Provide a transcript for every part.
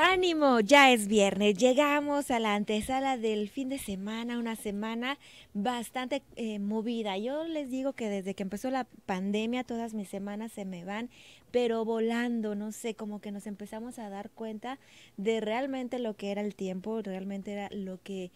Ánimo, ya es viernes, llegamos a la antesala del fin de semana, una semana bastante eh, movida. Yo les digo que desde que empezó la pandemia todas mis semanas se me van, pero volando, no sé, como que nos empezamos a dar cuenta de realmente lo que era el tiempo, realmente era lo que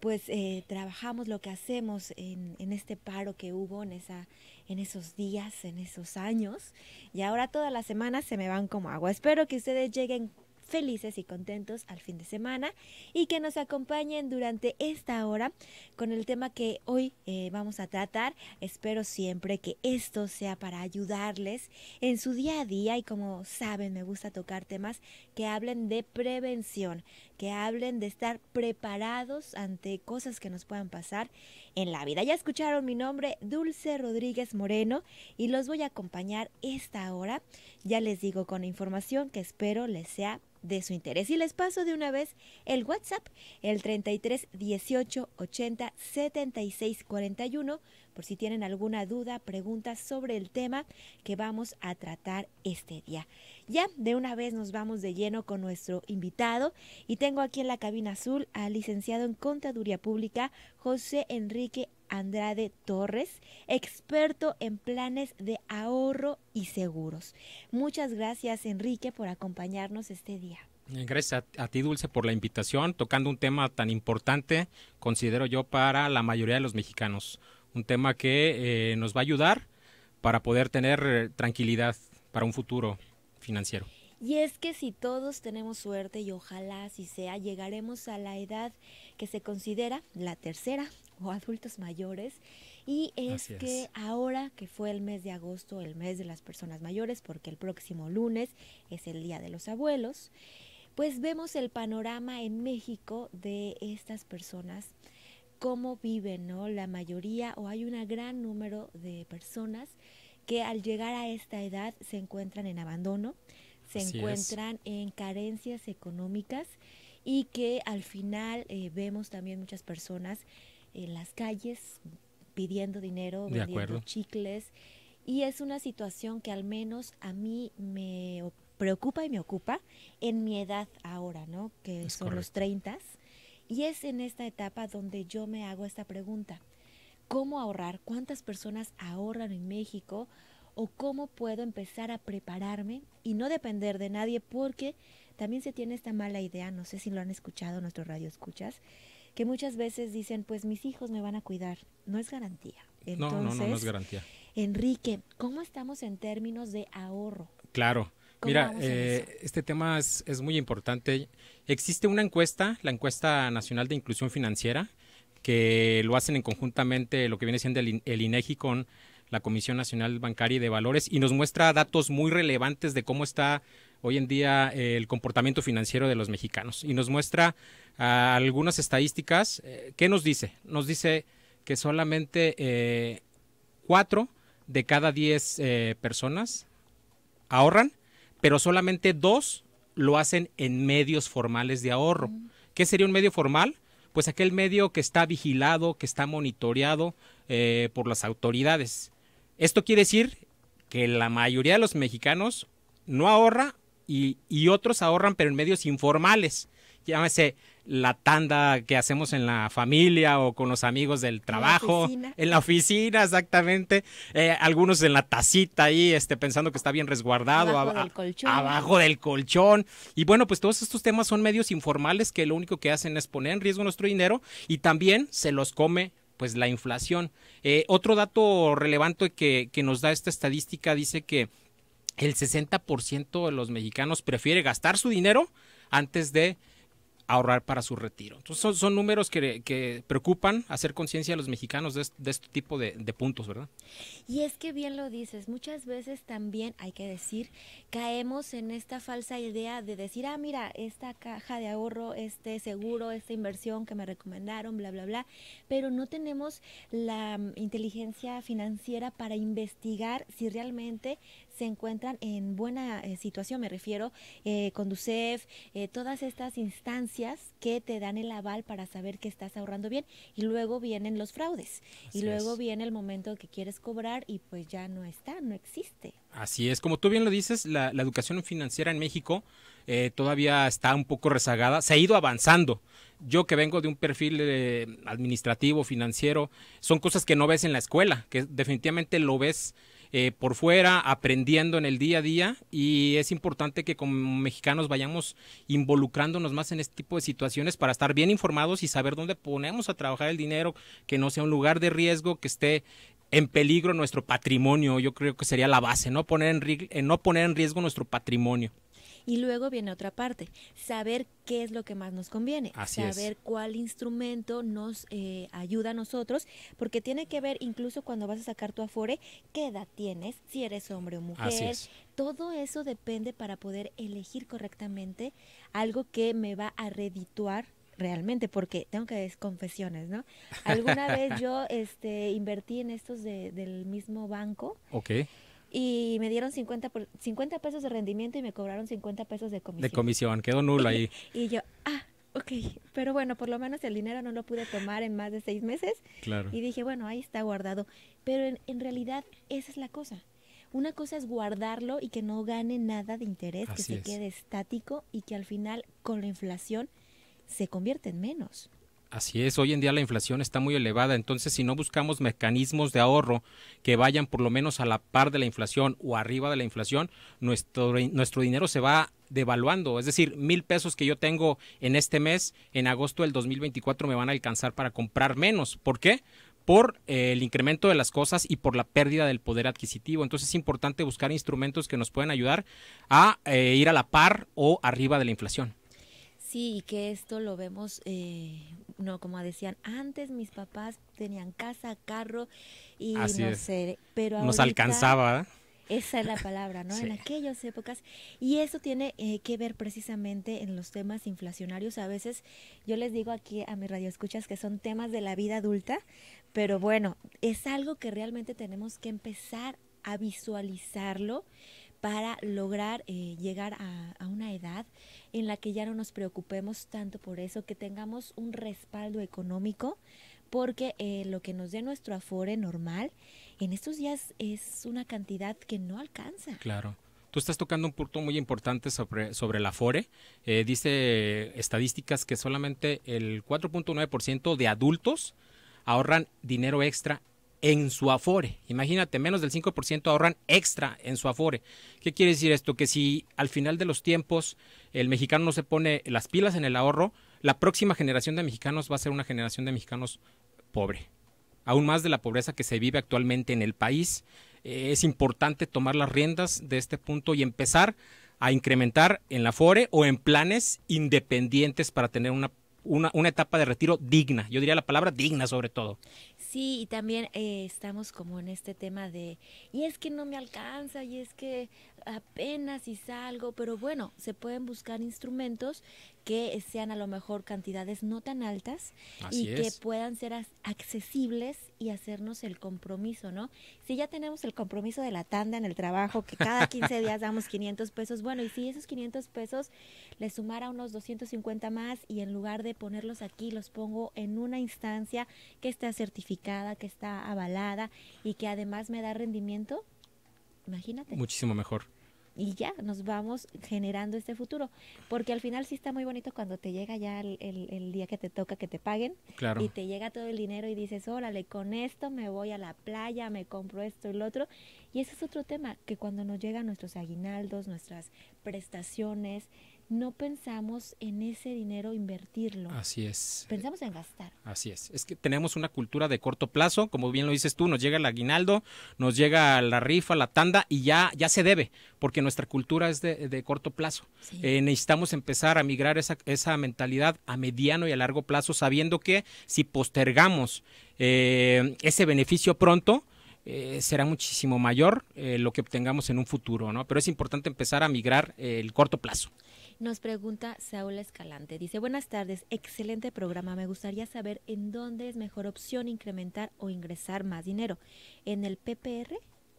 pues eh, trabajamos lo que hacemos en, este paro que hubo en, esa, en esos días, en esos años. Y ahora todas las semanas se me van como agua. Espero que ustedes lleguen felices y contentos al fin de semana y que nos acompañen durante esta hora con el tema que hoy eh, vamos a tratar. Espero siempre que esto sea para ayudarles en su día a día y como saben me gusta tocar temas que hablen de prevención, que hablen de estar preparados ante cosas que nos puedan pasar en la vida. Ya escucharon mi nombre, Dulce Rodríguez Moreno, y los voy a acompañar esta hora, ya les digo, con información que espero les sea de su interés. Y les paso de una vez el WhatsApp, el 33 18 80 76 41 por si tienen alguna duda, pregunta sobre el tema que vamos a tratar este día. Ya de una vez nos vamos de lleno con nuestro invitado y tengo aquí en la cabina azul al licenciado en Contaduría Pública José Enrique Andrade Torres, experto en planes de ahorro y seguros. Muchas gracias, Enrique, por acompañarnos este día. Gracias a, a, ti, Dulce, por la invitación, tocando un tema tan importante, considero yo, para la mayoría de los mexicanos un tema que eh, nos va a ayudar para poder tener eh, tranquilidad para un futuro financiero. Y es que si todos tenemos suerte y ojalá si sea, llegaremos a la edad que se considera la tercera o adultos mayores. Y es, es, que ahora que fue el mes de agosto, el mes de las personas mayores, porque el próximo lunes es el Día de los Abuelos, pues vemos el panorama en México de estas personas cómo viven, ¿no? La mayoría o hay un gran número de personas que al llegar a esta edad se encuentran en abandono, se encuentran en carencias económicas y que al final eh, vemos también muchas personas en las calles pidiendo dinero, vendiendo chicles y es una situación que al menos a mí me preocupa y me ocupa en mi edad ahora, ¿no? Que son los 30 y es en esta etapa donde yo me hago esta pregunta. ¿Cómo ahorrar? ¿Cuántas personas ahorran en México? ¿O cómo puedo empezar a prepararme y no depender de nadie? Porque también se tiene esta mala idea, no sé si lo han escuchado nuestro radio escuchas, que muchas veces dicen, pues mis hijos me van a cuidar. No es garantía. no, no, no es garantía. Enrique, ¿cómo estamos en términos de ahorro? Claro. Mira, eh, este tema es, muy importante. Existe una encuesta, la encuesta nacional de inclusión financiera, que lo hacen en conjuntamente lo que viene siendo el, INEGI e con la Comisión Nacional Bancaria y de Valores y nos muestra datos muy relevantes de cómo está hoy en día eh, el comportamiento financiero de los mexicanos y nos muestra ah, algunas estadísticas. Eh, ¿Qué nos dice? Nos dice que solamente eh, cuatro de cada diez personas ahorran pero solamente dos lo hacen en medios formales de ahorro. Mm. ¿Qué sería un medio formal? Pues aquel medio que está vigilado, que está monitoreado eh, por las autoridades. Esto quiere decir que la mayoría de los mexicanos no ahorra y, y otros ahorran, pero en medios informales. Llámese la tanda que hacemos en la familia o con los amigos del trabajo, en la oficina, exactamente, eh, algunos en la tacita ahí, este, pensando que está bien resguardado, abajo, del colchón. abajo del colchón. Y bueno, pues todos estos temas son medios informales que lo único que hacen es poner en riesgo nuestro dinero y también se los come pues la inflación. Eh, otro dato relevante que, que nos da esta estadística dice que el 60% de los mexicanos prefiere gastar su dinero antes de ahorrar para su retiro. Entonces son, números que, preocupan hacer conciencia a los mexicanos de, este tipo de, puntos, ¿verdad? Y es que bien lo dices, muchas veces también hay que decir, caemos en esta falsa idea de decir, ah, mira, esta caja de ahorro, este seguro, esta inversión que me recomendaron, bla, bla, bla, pero no tenemos la mm, inteligencia financiera para investigar si realmente se encuentran en buena eh, situación, me refiero, eh, Conducef, eh, todas estas instancias que te dan el aval para saber que estás ahorrando bien y luego vienen los fraudes y luego viene el momento que quieres cobrar y pues ya no está, no existe. Así es, como tú bien lo dices, la, educación financiera en México eh, todavía está un poco rezagada, se ha ido avanzando yo que vengo de un perfil administrativo, financiero, son cosas que no ves en la escuela, que definitivamente lo ves eh, por fuera, aprendiendo en el día a día y es importante que como mexicanos vayamos involucrándonos más en este tipo de situaciones para estar bien informados y saber dónde ponemos a trabajar el dinero, que no sea un lugar de riesgo, que esté en peligro nuestro patrimonio. Yo creo que sería la base, no poner en, eh, no poner en riesgo nuestro patrimonio. Y luego viene otra parte, saber qué es lo que más nos conviene, saber cuál instrumento nos eh, ayuda a nosotros, porque tiene que ver incluso cuando vas a sacar tu afore, qué edad tienes, si eres hombre o mujer. Todo eso depende para poder elegir correctamente algo que me va a redituar realmente, porque tengo que decir confesiones, ¿no? Alguna vez yo este, invertí en estos de, del mismo banco. Ok y me dieron 50, 50 pesos de rendimiento y me cobraron 50 pesos de comisión. De comisión, quedó nulo ahí. y yo, ah, ok, pero bueno, por lo menos el dinero no lo pude tomar en más de seis meses. Claro. Y dije, bueno, ahí está guardado. Pero en, en realidad esa es la cosa. Una cosa es guardarlo y que no gane nada de interés, que se quede estático y que al final con la inflación se convierte en menos. Así es, hoy en día la inflación está muy elevada, entonces si no buscamos mecanismos de ahorro que vayan por lo menos a la par de la inflación o arriba de la inflación, nuestro, nuestro dinero se va devaluando. Es decir, mil pesos que yo tengo en este mes, en agosto del 2024 me van a alcanzar para comprar menos. ¿Por qué? por eh, el incremento de las cosas y por la pérdida del poder adquisitivo. Entonces es importante buscar instrumentos que nos puedan ayudar a eh, ir a la par o arriba de la inflación. Sí, que esto lo vemos eh, no, como decían antes, mis papás tenían casa, carro y no sé, pero nos alcanzaba. Esa es la palabra, ¿no? En aquellas épocas. Y eso tiene eh, que ver precisamente en los temas inflacionarios. A veces yo les digo aquí a mis radioescuchas que son temas de la vida adulta, pero bueno, es algo que realmente tenemos que empezar a visualizarlo para lograr eh, llegar a, una edad en la que ya no nos preocupemos tanto por eso, que tengamos un respaldo económico, porque eh, lo que nos dé nuestro afore normal en estos días es una cantidad que no alcanza. Claro. Tú estás tocando un punto muy importante sobre, sobre el Afore. Eh, dice estadísticas que solamente el 4.9% de adultos ahorran dinero extra en su afore. Imagínate, menos del 5% ahorran extra en su afore. ¿Qué quiere decir esto? Que si al final de los tiempos el mexicano no se pone las pilas en el ahorro, la próxima generación de mexicanos va a ser una generación de mexicanos pobre. Aún más de la pobreza que se vive actualmente en el país. Eh, es importante tomar las riendas de este punto y empezar a incrementar en la afore o en planes independientes para tener una, una, etapa de retiro digna. Yo diría la palabra digna sobre todo. Sí, y también eh, estamos como en este tema de, y es que no me alcanza, y es que apenas y salgo, pero bueno, se pueden buscar instrumentos que sean a lo mejor cantidades no tan altas y que puedan ser accesibles y hacernos el compromiso, ¿no? Si ya tenemos el compromiso de la tanda en el trabajo, que cada 15 días damos 500 pesos, bueno, y si esos 500 pesos le sumara unos 250 más y en lugar de ponerlos aquí, los pongo en una instancia que está certificada, que está avalada y que además me da rendimiento, imagínate. Muchísimo mejor y ya nos vamos generando este futuro. Porque al final sí está muy bonito cuando te llega ya el, el, el día que te toca que te paguen claro. y te llega todo el dinero y dices, órale, con esto me voy a la playa, me compro esto y lo otro. Y ese es otro tema, que cuando nos llegan nuestros aguinaldos, nuestras prestaciones, no pensamos en ese dinero invertirlo. Así es. Pensamos en gastar. Así es. Es que tenemos una cultura de corto plazo, como bien lo dices tú, nos llega el aguinaldo, nos llega la rifa, la tanda y ya, ya se debe, porque nuestra cultura es de, corto plazo. Eh, necesitamos empezar a migrar esa, esa mentalidad a mediano y a largo plazo, sabiendo que si postergamos eh, ese beneficio pronto, eh, será muchísimo mayor lo que obtengamos en un futuro, ¿no? Pero es importante empezar a migrar el corto plazo. Nos pregunta Saúl Escalante. Dice, buenas tardes, excelente programa. Me gustaría saber en dónde es mejor opción incrementar o ingresar más dinero, en el PPR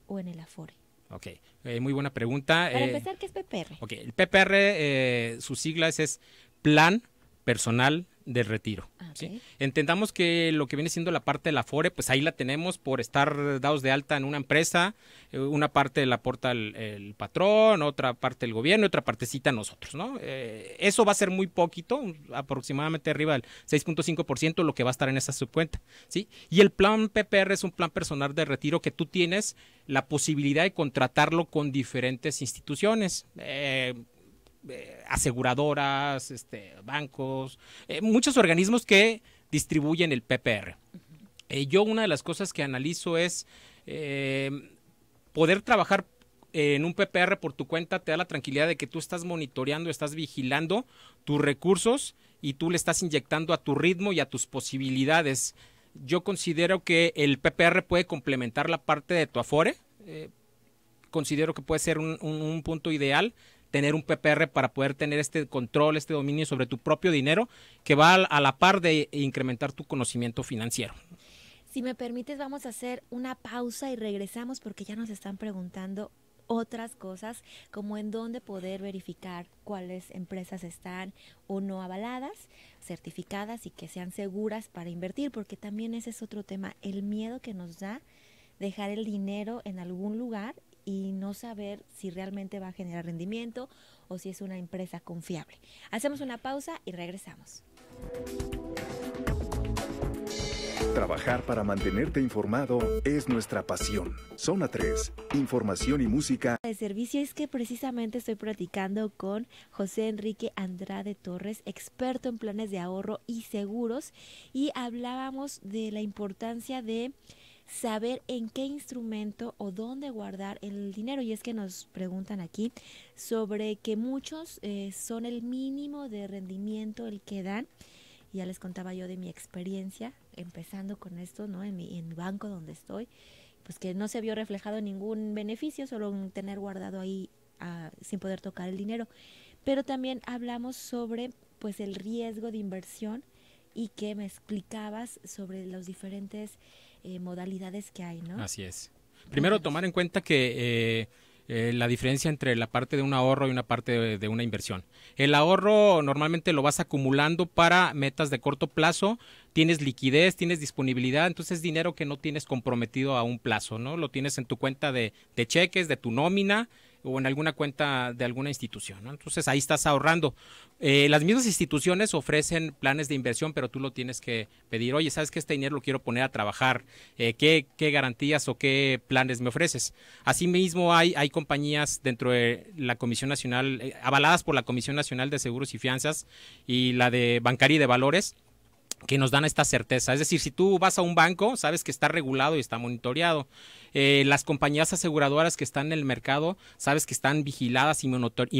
o en el Afore. Ok, eh, muy buena pregunta. Para eh, empezar, ¿qué es PPR? Ok, el PPR, eh, sus siglas es Plan personal de retiro. Ah, Entendamos que lo que viene siendo la parte de la FORE, pues ahí la tenemos por estar dados de alta en una empresa, eh, una parte la aporta el, patrón, otra parte el gobierno, otra partecita nosotros, ¿no? Eh, eso va a ser muy poquito, aproximadamente arriba del 6.5% lo que va a estar en esa subcuenta, ¿sí? Y el plan PPR es un plan personal de retiro que tú tienes la posibilidad de contratarlo con diferentes instituciones. Eh, eh, aseguradoras, este, bancos, eh, muchos organismos que distribuyen el PPR. Eh, yo una de las cosas que analizo es poder trabajar en un PPR por tu cuenta te da la tranquilidad de que tú estás monitoreando, estás vigilando tus recursos y tú le estás inyectando a tu ritmo y a tus posibilidades. Yo considero que el PPR puede complementar la parte de tu Afore. considero que puede ser un, un punto ideal tener un PPR para poder tener este control, este dominio sobre tu propio dinero que va a la par de incrementar tu conocimiento financiero. Si me permites, vamos a hacer una pausa y regresamos porque ya nos están preguntando otras cosas, como en dónde poder verificar cuáles empresas están o no avaladas, certificadas y que sean seguras para invertir, porque también ese es otro tema, el miedo que nos da dejar el dinero en algún lugar y no saber si realmente va a generar rendimiento o si es una empresa confiable. Hacemos una pausa y regresamos. Trabajar para mantenerte informado es nuestra pasión. Zona 3, información y música. El servicio es que precisamente estoy platicando con José Enrique Andrade Torres, experto en planes de ahorro y seguros, y hablábamos de la importancia de saber en qué instrumento o dónde guardar el dinero. Y es que nos preguntan aquí sobre que muchos eh, son el mínimo de rendimiento el que dan. Ya les contaba yo de mi experiencia, empezando con esto, ¿no? En mi, en banco donde estoy, pues que no se vio reflejado ningún beneficio, solo un tener guardado ahí ah, sin poder tocar el dinero. Pero también hablamos sobre pues el riesgo de inversión y que me explicabas sobre los diferentes eh, modalidades que hay, ¿no? Así es. Primero, tomar en cuenta que... Eh, eh, la diferencia entre la parte de un ahorro y una parte de, una inversión. El ahorro normalmente lo vas acumulando para metas de corto plazo, tienes liquidez, tienes disponibilidad, entonces dinero que no tienes comprometido a un plazo, ¿no? Lo tienes en tu cuenta de cheques, de tu nómina, o en alguna cuenta de alguna institución. Entonces ahí estás ahorrando. Eh, las mismas instituciones ofrecen planes de inversión, pero tú lo tienes que pedir. Oye, ¿sabes que este dinero lo quiero poner a trabajar? Eh, ¿qué, garantías o qué planes me ofreces? Asimismo, hay, compañías dentro de la Comisión Nacional, eh, avaladas por la Comisión Nacional de Seguros y Fianzas y la de Bancaria y de Valores, que nos dan esta certeza. Es decir, si tú vas a un banco, sabes que está regulado y está monitoreado. Eh, las compañías aseguradoras que están en el mercado, sabes que están vigiladas y,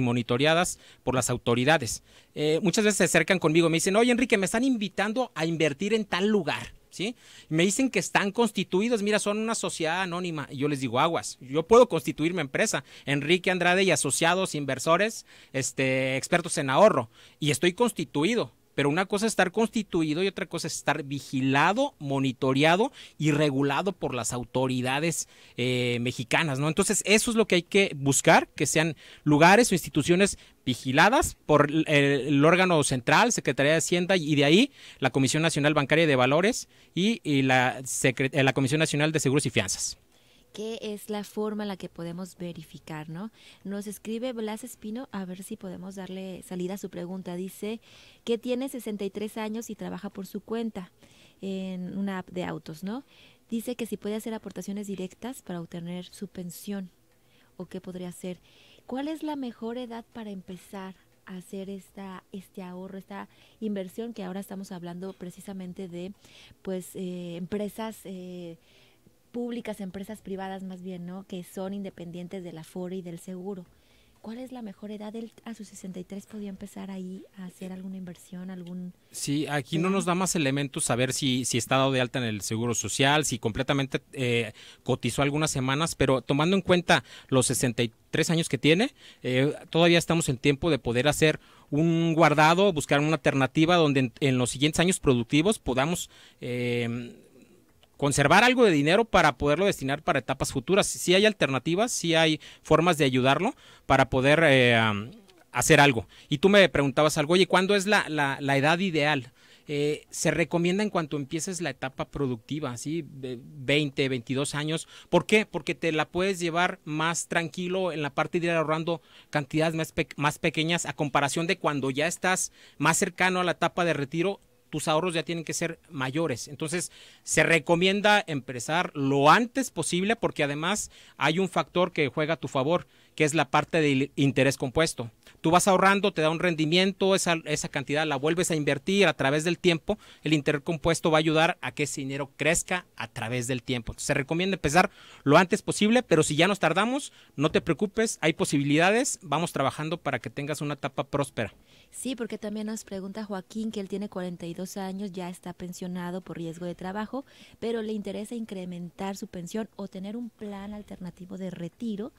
monitoreadas por las autoridades. Eh, muchas veces se acercan conmigo, me dicen, oye Enrique, me están invitando a invertir en tal lugar. ¿Sí? Me dicen que están constituidos, mira, son una sociedad anónima. Y yo les digo, aguas, yo puedo constituir mi empresa, Enrique Andrade y asociados, inversores, este, expertos en ahorro, y estoy constituido pero una cosa es estar constituido y otra cosa es estar vigilado, monitoreado y regulado por las autoridades eh, mexicanas, ¿no? Entonces, eso es lo que hay que buscar, que sean lugares o instituciones vigiladas por el, órgano central, Secretaría de Hacienda, y de ahí la Comisión Nacional Bancaria de Valores y, eh, la Comisión Nacional de Seguros y Fianzas. ¿Qué es la forma en la que podemos verificar, ¿no? Nos escribe Blas Espino, a ver si podemos darle salida a su pregunta. Dice que tiene 63 años y trabaja por su cuenta en una app de autos, ¿no? Dice que si puede hacer aportaciones directas para obtener su pensión o qué podría hacer. ¿Cuál es la mejor edad para empezar a hacer esta, este ahorro, esta inversión que ahora estamos hablando precisamente de, pues, eh, empresas... Eh, públicas, empresas privadas más bien, ¿no? Que son independientes del aforo y del seguro. ¿Cuál es la mejor edad? a sus 63 podía empezar ahí a hacer alguna inversión, algún... Sí, aquí no nos da más elementos saber si, si está dado de alta en el Seguro Social, si completamente eh, cotizó algunas semanas, pero tomando en cuenta los 63 años que tiene, eh, todavía estamos en tiempo de poder hacer un guardado, buscar una alternativa donde en, los siguientes años productivos podamos... Eh, conservar algo de dinero para poderlo destinar para etapas futuras. Si hay alternativas, si hay formas de ayudarlo para poder eh, hacer algo. Y tú me preguntabas algo, oye, ¿cuándo es la, la, edad ideal? Eh, se recomienda en cuanto empieces la etapa productiva, así 20, 22 años. ¿Por qué? Porque te la puedes llevar más tranquilo en la parte de ir ahorrando cantidades más, más pequeñas a comparación de cuando ya estás más cercano a la etapa de retiro tus ahorros ya tienen que ser mayores. Entonces, se recomienda empezar lo antes posible porque además hay un factor que juega a tu favor, que es la parte del interés compuesto. Tú vas ahorrando, te da un rendimiento, esa, esa cantidad la vuelves a invertir a través del tiempo. El interés compuesto va a ayudar a que ese dinero crezca a través del tiempo. se recomienda empezar lo antes posible, pero si ya nos tardamos, no te preocupes, hay posibilidades, vamos trabajando para que tengas una etapa próspera. Sí, porque también nos pregunta Joaquín que él tiene 42 años, ya está pensionado por riesgo de trabajo, pero le interesa incrementar su pensión o tener un plan alternativo de retiro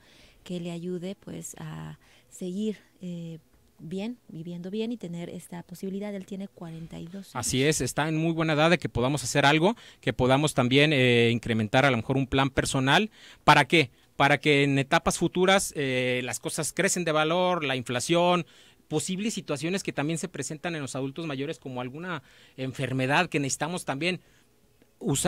que le ayude pues a seguir eh, bien, viviendo bien y tener esta posibilidad. Él tiene 42 años. Así es, está en muy buena edad de que podamos hacer algo, que podamos también eh, incrementar a lo mejor un plan personal. ¿Para qué? Para que en etapas futuras eh, las cosas crecen de valor, la inflación, posibles situaciones que también se presentan en los adultos mayores como alguna enfermedad que necesitamos también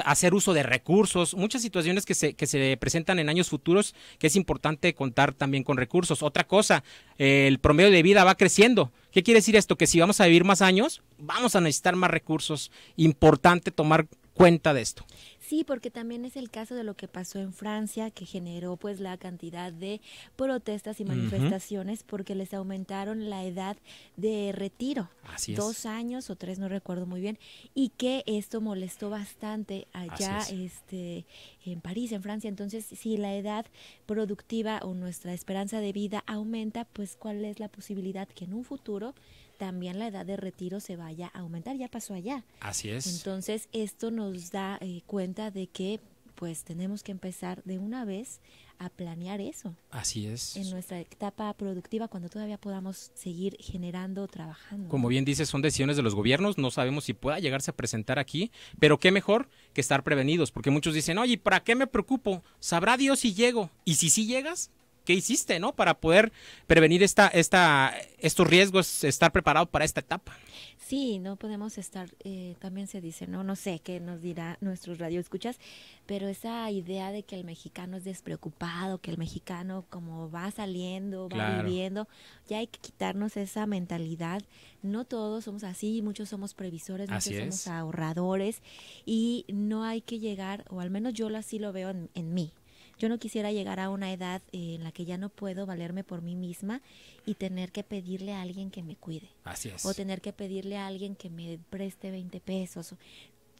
hacer uso de recursos, muchas situaciones que se, que se presentan en años futuros que es importante contar también con recursos. Otra cosa, el promedio de vida va creciendo. ¿Qué quiere decir esto? Que si vamos a vivir más años, vamos a necesitar más recursos. Importante tomar cuenta de esto. Sí, porque también es el caso de lo que pasó en Francia, que generó pues la cantidad de protestas y manifestaciones porque les aumentaron la edad de retiro. Así es. Dos años o tres, no recuerdo muy bien, y que esto molestó bastante allá este, en París, en Francia. Entonces, si la edad productiva o nuestra esperanza de vida aumenta, pues cuál es la posibilidad que en un futuro también la edad de retiro se vaya a aumentar, ya pasó allá. Así es. Entonces, esto nos da eh, cuenta de que pues tenemos que empezar de una vez a planear eso. Así es. En nuestra etapa productiva, cuando todavía podamos seguir generando, trabajando. Como bien dices, son decisiones de los gobiernos, no sabemos si pueda llegarse a presentar aquí, pero qué mejor que estar prevenidos, porque muchos dicen, oye, ¿para qué me preocupo? Sabrá Dios si llego. Y si sí llegas, qué hiciste, ¿no? Para poder prevenir esta, esta, estos riesgos, estar preparado para esta etapa. Sí, no podemos estar, eh, también se dice, no, no sé qué nos dirá nuestros radioescuchas, pero esa idea de que el mexicano es despreocupado, que el mexicano como va saliendo, va viviendo, ya hay que quitarnos esa mentalidad. No todos somos así, muchos somos previsores, muchos somos ahorradores y no hay que llegar, o al menos yo así lo veo en, en mí, yo no quisiera llegar a una edad eh, en la que ya no puedo valerme por mí misma y tener que pedirle a alguien que me cuide. Así es. O tener que pedirle a alguien que me preste 20 pesos.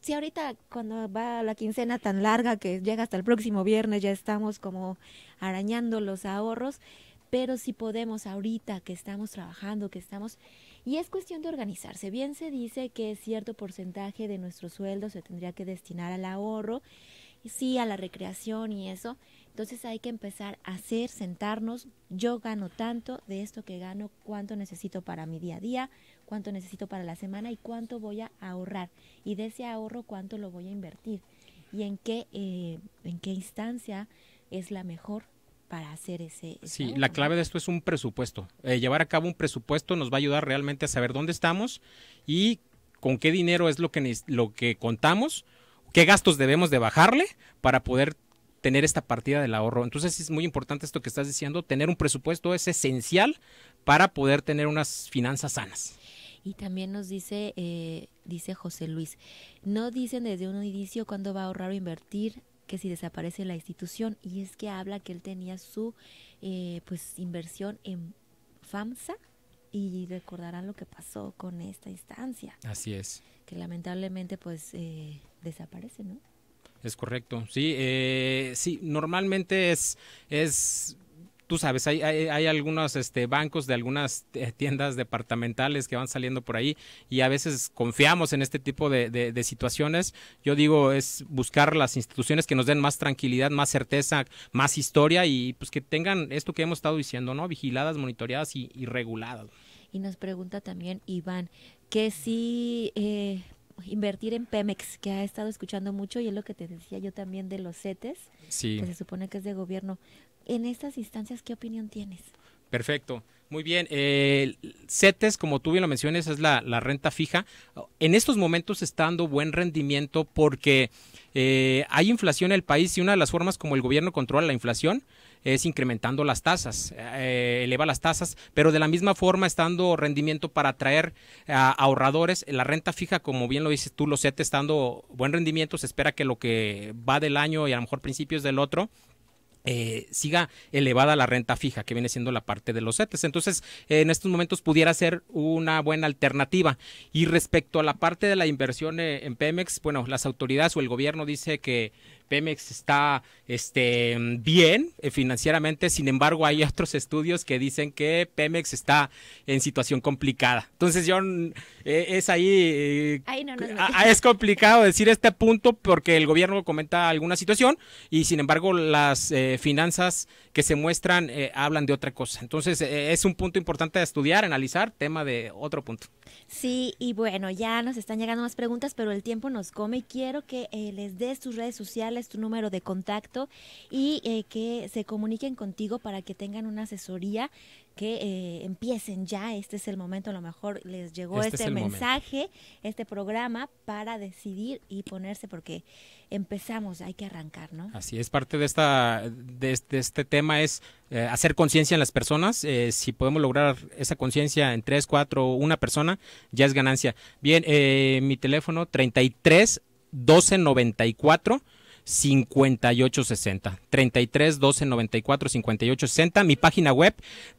Si ahorita cuando va la quincena tan larga que llega hasta el próximo viernes ya estamos como arañando los ahorros, pero si podemos ahorita que estamos trabajando, que estamos... Y es cuestión de organizarse. Bien se dice que cierto porcentaje de nuestro sueldo se tendría que destinar al ahorro sí a la recreación y eso. Entonces hay que empezar a hacer, sentarnos, yo gano tanto de esto que gano, cuánto necesito para mi día a día, cuánto necesito para la semana y cuánto voy a ahorrar. Y de ese ahorro, cuánto lo voy a invertir y en qué, eh, en qué instancia es la mejor para hacer ese... Sí, la clave de esto es un presupuesto. Eh, llevar a cabo un presupuesto nos va a ayudar realmente a saber dónde estamos y con qué dinero es lo que, lo que contamos qué gastos debemos de bajarle para poder tener esta partida del ahorro. Entonces es muy importante esto que estás diciendo, tener un presupuesto es esencial para poder tener unas finanzas sanas. Y también nos dice, eh, dice José Luis, no dicen desde un inicio cuándo va a ahorrar o invertir, que si desaparece la institución, y es que habla que él tenía su eh, pues inversión en FAMSA y recordarán lo que pasó con esta instancia. Así es. Que lamentablemente pues eh, desaparece, ¿no? Es correcto, sí, eh, sí, normalmente es, es tú sabes, hay, hay, algunos este, bancos de algunas tiendas departamentales que van saliendo por ahí y a veces confiamos en este tipo de, situaciones. Yo digo, es buscar las instituciones que nos den más tranquilidad, más certeza, más historia y pues que tengan esto que hemos estado diciendo, ¿no? Vigiladas, monitoreadas y, reguladas. Y nos pregunta también Iván, que si eh, invertir en Pemex, que ha estado escuchando mucho y es lo que te decía yo también de los CETES, que se supone que es de gobierno. En estas instancias, ¿qué opinión tienes? Perfecto. Muy bien, eh, CETES, como tú bien lo mencionas, es la, renta fija. En estos momentos está dando buen rendimiento porque eh, hay inflación en el país y una de las formas como el gobierno controla la inflación es incrementando las tasas, eh, eleva las tasas, pero de la misma forma estando rendimiento para atraer ahorradores. La renta fija, como bien lo dices tú, los setes estando buen rendimiento, se espera que lo que va del año y a lo mejor principios del otro, eh, siga elevada la renta fija, que viene siendo la parte de los CETES. Entonces, en estos momentos pudiera ser una buena alternativa. Y respecto a la parte de la inversión eh, en Pemex, bueno, las autoridades o el gobierno dice que Pemex está este, bien eh, financieramente, sin embargo hay otros estudios que dicen que Pemex está en situación complicada. Entonces yo eh, es ahí, eh, ah, es complicado decir este punto porque el gobierno comenta alguna situación y sin embargo las finanzas que se muestran hablan de otra cosa. Entonces es un punto importante de estudiar, analizar, tema de otro punto. Sí, y bueno, ya nos están llegando más preguntas, pero el tiempo nos come y quiero que les des sus redes sociales es tu número de contacto y eh, que se comuniquen contigo para que tengan una asesoría que eh, empiecen ya, este es el momento, a lo mejor les llegó este, este mensaje, este programa para decidir y ponerse porque empezamos, hay que arrancar, ¿no? Así es, parte de, esta, de, este, este tema es eh, hacer conciencia en las personas, si podemos lograr esa conciencia en tres, cuatro, una persona, ya es ganancia. Bien, mi teléfono 33 12 94 5860. 33 12 94 58 60. Mi página web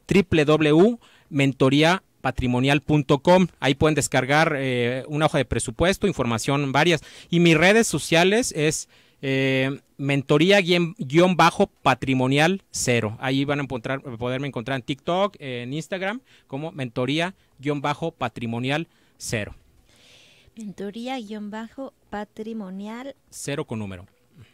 www.mentoriapatrimonial.com. Ahí pueden descargar eh, una hoja de presupuesto, información varias. Y mis redes sociales es eh, mentoría-patrimonial cero. Ahí van a encontrar, poderme encontrar en TikTok, en Instagram, como mentoría-patrimonial cero. Mentoría-patrimonial. Cero con número.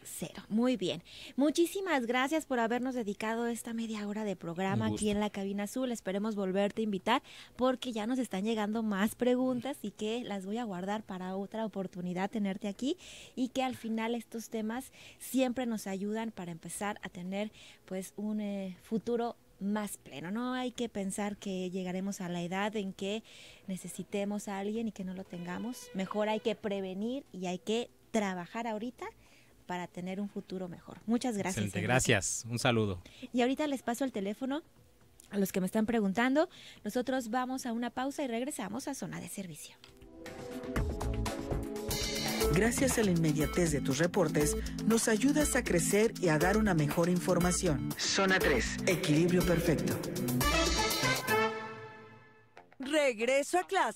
Cero. Muy bien. Muchísimas gracias por habernos dedicado esta media hora de programa aquí en la cabina azul. Esperemos volverte a invitar porque ya nos están llegando más preguntas y que las voy a guardar para otra oportunidad tenerte aquí y que al final estos temas siempre nos ayudan para empezar a tener pues un eh, futuro más pleno. No hay que pensar que llegaremos a la edad en que necesitemos a alguien y que no lo tengamos. Mejor hay que prevenir y hay que trabajar ahorita para tener un futuro mejor. Muchas gracias. gracias. Un saludo. Y ahorita les paso el teléfono a los que me están preguntando. Nosotros vamos a una pausa y regresamos a zona de servicio. Gracias a la inmediatez de tus reportes, nos ayudas a crecer y a dar una mejor información. Zona 3. Equilibrio perfecto. Regreso a clase.